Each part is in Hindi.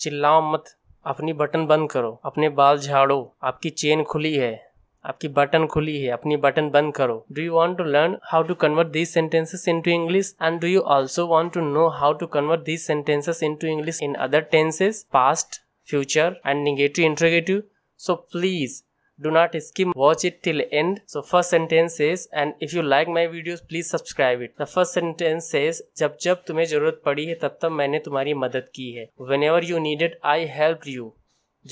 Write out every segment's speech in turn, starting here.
चिल्लाओ मत अपनी बटन बंद करो अपने बाल झाड़ो आपकी चेन खुली है आपकी बटन खुली है अपनी बटन बंद करो do you want to learn how to convert these sentences into English and do you also want to know how to convert these sentences into English in other tenses past future and negative interrogative so please do not skip watch it till end so first sentence says and if you like my videos please subscribe it the first sentence says jab jab tumhe zarurat padi hai tab tab maine tumhari madad ki hai whenever you needed i helped you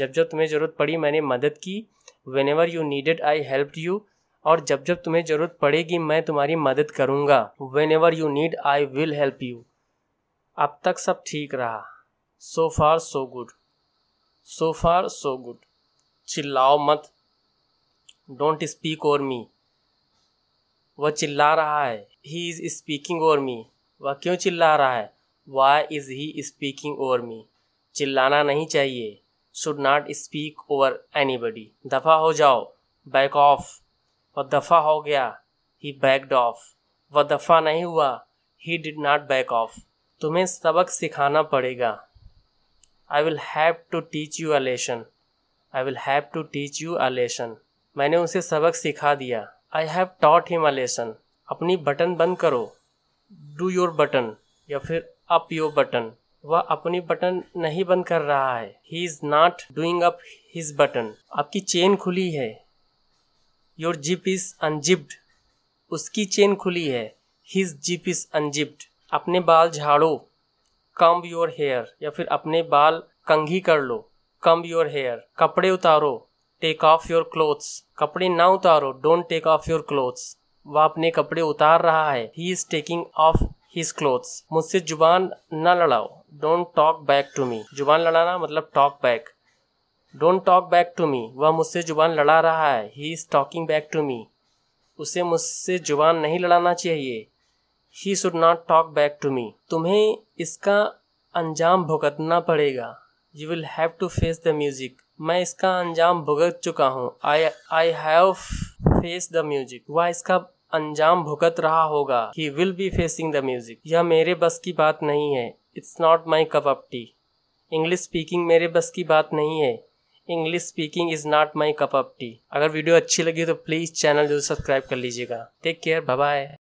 jab jab tumhe zarurat padi maine madad ki whenever you needed i helped you और जब जब तुम्हें ज़रूरत पड़ेगी मैं तुम्हारी मदद करूँगा whenever you need I will help you अब तक सब ठीक रहा सो फार सो गुड सो फार सो गुड चिल्लाओ मत डोंट स्पीक और मी वह चिल्ला रहा है ही इज़ स्पीकिंग और मी वह क्यों चिल्ला रहा है why is he speaking over me चिल्लाना नहीं चाहिए should not speak over anybody दफ़ा हो जाओ बैक ऑफ वह दफ़ा हो गया ही बैकड ऑफ वह दफ़ा नहीं हुआ he did not back off तुम्हें सबक सिखाना पड़ेगा I will have to teach you a lesson I will have to teach you a lesson मैंने उसे सबक सिखा दिया I have taught him a lesson अपनी बटन बंद करो डू योर बटन या फिर अप योर बटन वह अपनी बटन नहीं बंद कर रहा है he is not doing up his button आपकी चेन खुली है योर जिप इज़ अनजिप्ड उसकी चेन खुली है हिज जिप इज़ अनजिप्ड अपने बाल झाड़ो कम्ब योर हेयर या फिर अपने बाल कंघी कर लो कम्ब योर हेयर कपड़े उतारो टेक ऑफ योर क्लोथ्स कपड़े ना उतारो don't take off your clothes वह अपने कपड़े उतार रहा है he is taking off his clothes मुझसे जुबान ना लड़ाओ don't talk back to me जुबान लड़ाना मतलब talk back don't talk back to me वह मुझसे जुबान लड़ा रहा है he is talking back to me उसे मुझसे जुबान नहीं लड़ाना चाहिए he should not talk back to me तुम्हें इसका अंजाम भुगतना पड़ेगा you will have to face the music मैं इसका अंजाम भुगत चुका हूँ I I have face the music वह इसका अंजाम भुगत रहा होगा he will be facing the music यह मेरे बस की बात नहीं है it's not my cup of tea English speaking मेरे बस की बात नहीं है English speaking is not my cup of tea अगर वीडियो अच्छी लगी तो प्लीज़ चैनल जरूर सब्सक्राइब कर लीजिएगा टेक केयर बाय